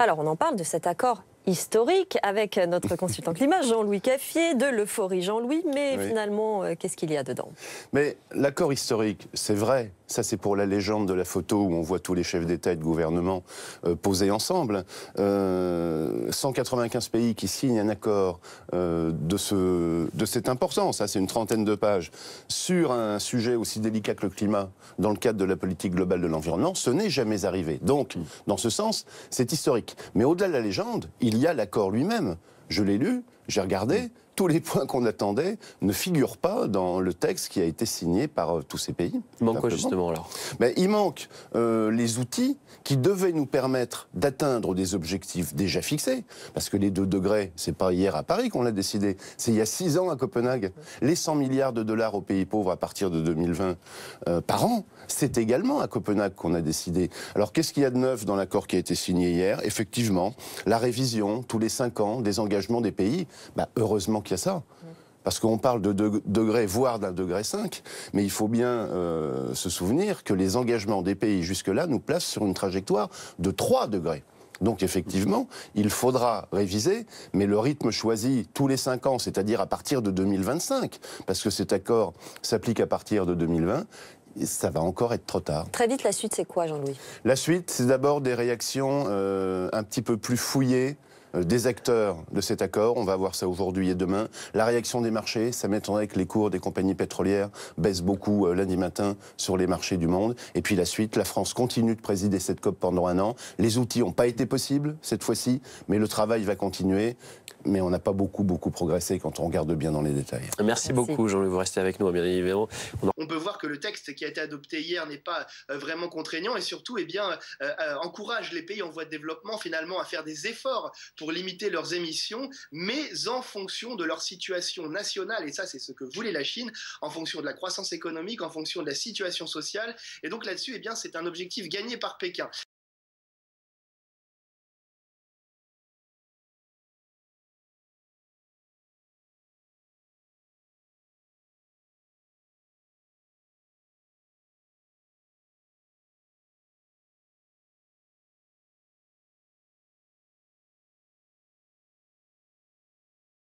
Alors on en parle de cet accord historique avec notre consultant climat Jean-Louis Caffier de l'euphorie Jean-Louis, mais finalement euh, qu'est-ce qu'il y a dedans Mais l'accord historique, c'est vrai, ça, c'est pour la légende de la photo où on voit tous les chefs d'État et de gouvernement euh, posés ensemble. 195 euh, pays qui signent un accord euh, de, ce, de cette importance, ça c'est une trentaine de pages, sur un sujet aussi délicat que le climat dans le cadre de la politique globale de l'environnement, ce n'est jamais arrivé. Donc, mm. dans ce sens, c'est historique. Mais au-delà de la légende, il y a l'accord lui-même. Je l'ai lu, j'ai regardé, tous les points qu'on attendait ne figurent pas dans le texte qui a été signé par euh, tous ces pays. Il manque quoi justement alors ben, Il manque euh, les outils qui devaient nous permettre d'atteindre des objectifs déjà fixés, parce que les deux degrés, c'est pas hier à Paris qu'on l'a décidé, c'est il y a 6 ans à Copenhague. Les 100 milliards de dollars aux pays pauvres à partir de 2020 euh, par an, c'est également à Copenhague qu'on a décidé. Alors qu'est-ce qu'il y a de neuf dans l'accord qui a été signé hier Effectivement, la révision tous les cinq ans des engagements des pays, bah, heureusement qu'il y a ça. Parce qu'on parle de degrés, voire d'un degré 5, mais il faut bien euh, se souvenir que les engagements des pays jusque-là nous placent sur une trajectoire de 3 degrés. Donc effectivement, il faudra réviser, mais le rythme choisi tous les 5 ans, c'est-à-dire à partir de 2025, parce que cet accord s'applique à partir de 2020, ça va encore être trop tard. Très vite, la suite, c'est quoi, Jean-Louis La suite, c'est d'abord des réactions euh, un petit peu plus fouillées euh, des acteurs de cet accord. On va voir ça aujourd'hui et demain. La réaction des marchés, ça m'étonnerait que les cours des compagnies pétrolières baissent beaucoup euh, lundi matin sur les marchés du monde. Et puis la suite, la France continue de présider cette COP pendant un an. Les outils n'ont pas été possibles cette fois-ci, mais le travail va continuer. Mais on n'a pas beaucoup, beaucoup progressé quand on regarde bien dans les détails. Merci, beaucoup, Jean-Luc. Vous restez avec nous, bien évidemment. On, peut voir que le texte qui a été adopté hier n'est pas euh, vraiment contraignant et surtout eh bien, encourage les pays en voie de développement finalement à faire des efforts pour limiter leurs émissions, mais en fonction de leur situation nationale, et ça c'est ce que voulait la Chine, en fonction de la croissance économique, en fonction de la situation sociale. Et donc là-dessus, eh bien, c'est un objectif gagné par Pékin.